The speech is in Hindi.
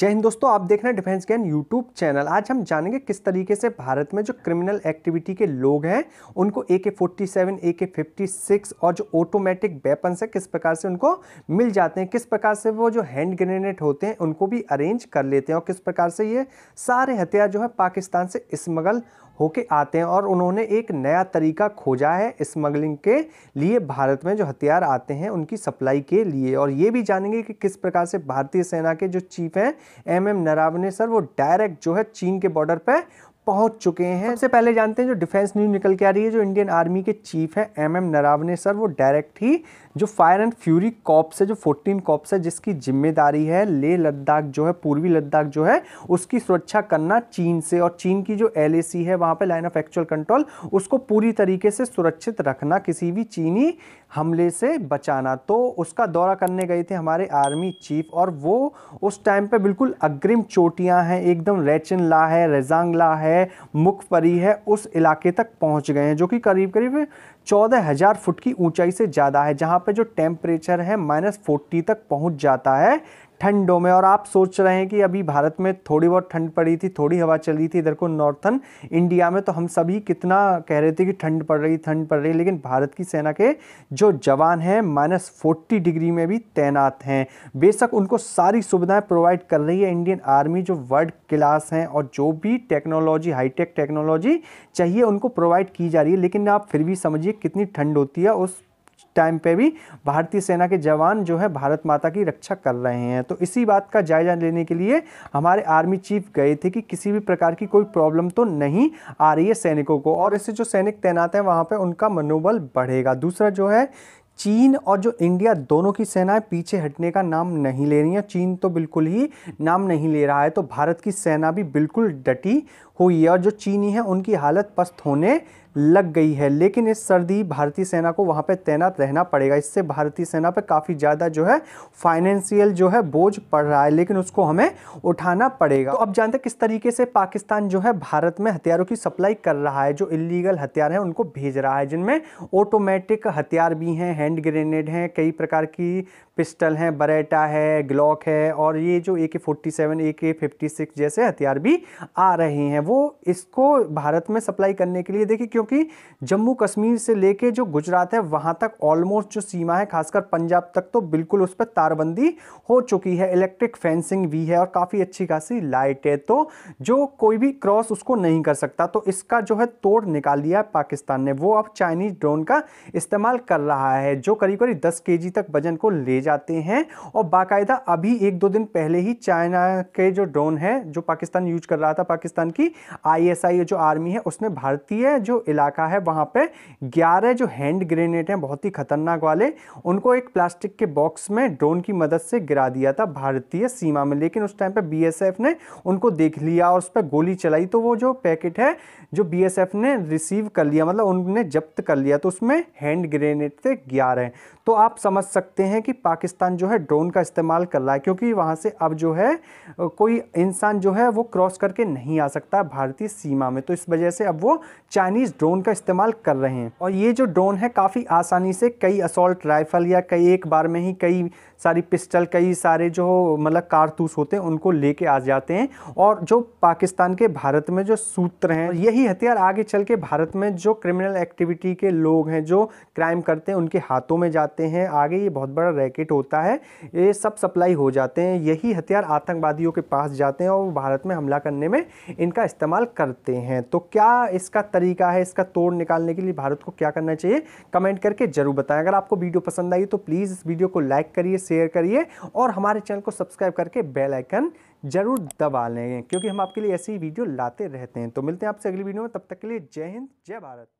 जय हिंद दोस्तों आप देख रहे हैं डिफेंस गैन यूट्यूब चैनल आज हम जानेंगे किस तरीके से भारत में जो क्रिमिनल एक्टिविटी के लोग हैं उनको ए के फोर्टी सेवन ए के फिफ्टी सिक्स और जो ऑटोमेटिक वेपन्स है किस प्रकार से उनको मिल जाते हैं किस प्रकार से वो जो हैंड ग्रेनेड होते हैं उनको भी अरेंज कर लेते हैं और किस प्रकार से ये सारे हथियार जो है पाकिस्तान से स्मगल होके आते हैं और उन्होंने एक नया तरीका खोजा है स्मगलिंग के लिए भारत में जो हथियार आते हैं उनकी सप्लाई के लिए और ये भी जानेंगे कि किस प्रकार से भारतीय सेना के जो चीफ हैं एम एम नरावने सर वो डायरेक्ट जो है चीन के बॉर्डर पर पहुंच चुके हैं सबसे पहले जानते हैं जो डिफेंस न्यूज निकल के आ रही है जो इंडियन आर्मी के चीफ हैं एम एम नरावने सर वो डायरेक्ट ही जो फायर एंड फ्यूरी कॉप्स है जो फोर्टीन कॉप्स है जिसकी जिम्मेदारी है ले लद्दाख जो है पूर्वी लद्दाख जो है उसकी सुरक्षा करना चीन से और चीन की जो एल है वहाँ पर लाइन ऑफ एक्चुअल कंट्रोल उसको पूरी तरीके से सुरक्षित रखना किसी भी चीनी हमले से बचाना तो उसका दौरा करने गए थे हमारे आर्मी चीफ और वो उस टाइम पे बिल्कुल अग्रिम चोटियां हैं एकदम रेचिन ला है रेजांगला है मुखपरी है उस इलाके तक पहुंच गए हैं जो कि करीब करीब चौदह हज़ार फुट की ऊंचाई से ज़्यादा है जहां पे जो टेम्परेचर है माइनस फोर्टी तक पहुंच जाता है ठंडों में और आप सोच रहे हैं कि अभी भारत में थोड़ी बहुत ठंड पड़ी थी थोड़ी हवा चल रही थी इधर को नॉर्थन इंडिया में तो हम सभी कितना कह रहे थे कि ठंड पड़ रही ठंड पड़ रही लेकिन भारत की सेना के जो जवान हैं माइनस फोर्टी डिग्री में भी तैनात हैं बेशक उनको सारी सुविधाएं प्रोवाइड कर रही है इंडियन आर्मी जो वर्ल्ड क्लास हैं और जो भी टेक्नोलॉजी हाईटेक टेक्नोलॉजी चाहिए उनको प्रोवाइड की जा रही है लेकिन आप फिर भी समझिए कितनी ठंड होती है उस टाइम पे भी भारतीय सेना के जवान जो है भारत माता की रक्षा कर रहे हैं तो इसी बात का जायजा लेने के लिए हमारे आर्मी चीफ गए थे कि किसी भी प्रकार की कोई प्रॉब्लम तो नहीं आ रही है सैनिकों को और इससे जो सैनिक तैनात हैं वहाँ पर उनका मनोबल बढ़ेगा दूसरा जो है चीन और जो इंडिया दोनों की सेनाएं पीछे हटने का नाम नहीं ले रही हैं चीन तो बिल्कुल ही नाम नहीं ले रहा है तो भारत की सेना भी बिल्कुल डटी हुई है और जो चीनी है उनकी हालत पस्त होने लग गई है लेकिन इस सर्दी भारतीय सेना को वहाँ पर तैनात रहना पड़ेगा इससे भारतीय सेना पर काफ़ी ज़्यादा जो है फाइनेंशियल जो है बोझ पड़ रहा है लेकिन उसको हमें उठाना पड़ेगा तो अब जानते किस तरीके से पाकिस्तान जो है भारत में हथियारों की सप्लाई कर रहा है जो इलीगल हथियार हैं उनको भेज रहा है जिनमें ऑटोमेटिक हथियार भी हैं हैंड ग्रेनेड हैं कई प्रकार की पिस्टल हैं बरेटा है ग्लॉक है और ये जो ए के फोर्टी सेवन ए के फिफ्टी सिक्स जैसे हथियार भी आ रहे हैं वो इसको भारत में सप्लाई करने के लिए देखिए क्यों कि जम्मू कश्मीर से लेके जो गुजरात है वहां तक ऑलमोस्ट जो सीमा है खासकर पंजाब तक तो बिल्कुल उस पर तारबंदी हो चुकी है इलेक्ट्रिक फेंसिंग भी है और काफ़ी अच्छी खासी लाइट है तो जो कोई भी क्रॉस उसको नहीं कर सकता तो इसका जो है तोड़ निकाल लिया है पाकिस्तान ने वो अब चाइनीज ड्रोन का इस्तेमाल कर रहा है जो करीब करीब दस के तक वजन को ले जाते हैं और बाकायदा अभी एक दो दिन पहले ही चाइना के जो ड्रोन है जो पाकिस्तान यूज कर रहा था पाकिस्तान की आईएसआई जो आर्मी है उसने भारतीय जो इलाका है वहाँ पे 11 जो हैंड ग्रेनेड हैं बहुत ही खतरनाक वाले उनको एक प्लास्टिक के बॉक्स में ड्रोन की मदद से गिरा दिया था भारतीय सीमा में लेकिन उस टाइम पे बीएसएफ ने उनको देख लिया और उस पर गोली चलाई तो वो जो पैकेट है जो बी ने रिसीव कर लिया मतलब उनने जब्त कर लिया तो उसमें हैंड ग्रेनेड थे ग्यारह तो आप समझ सकते हैं कि पाकिस्तान जो है ड्रोन का इस्तेमाल कर रहा है क्योंकि वहाँ से अब जो है कोई इंसान जो है वो क्रॉस करके नहीं आ सकता भारतीय सीमा में तो इस वजह से अब वो चाइनीज़ ड्रोन का इस्तेमाल कर रहे हैं और ये जो ड्रोन है काफ़ी आसानी से कई असोल्ट राइफल या कई एक बार में ही कई सारी पिस्टल कई सारे जो मतलब कारतूस होते हैं उनको लेके आ जाते हैं और जो पाकिस्तान के भारत में जो सूत्र हैं यही हथियार आगे चल के भारत में जो क्रिमिनल एक्टिविटी के लोग हैं जो क्राइम करते हैं उनके हाथों में जाते हैं आगे ये बहुत बड़ा रैकेट होता है ये सब सप्लाई हो जाते हैं यही हथियार आतंकवादियों के पास जाते हैं और भारत में हमला करने में इनका इस्तेमाल करते हैं तो क्या इसका तरीका है इसका तोड़ निकालने के लिए भारत को क्या करना चाहिए कमेंट करके जरूर बताएं अगर आपको वीडियो पसंद आई तो प्लीज़ इस वीडियो को लाइक करिए शेयर करिए और हमारे चैनल को सब्सक्राइब करके बेल आइकन जरूर दबा लें क्योंकि हम आपके लिए ऐसी वीडियो लाते रहते हैं तो मिलते हैं आपसे अगली वीडियो में तब तक के लिए जय हिंद जय भारत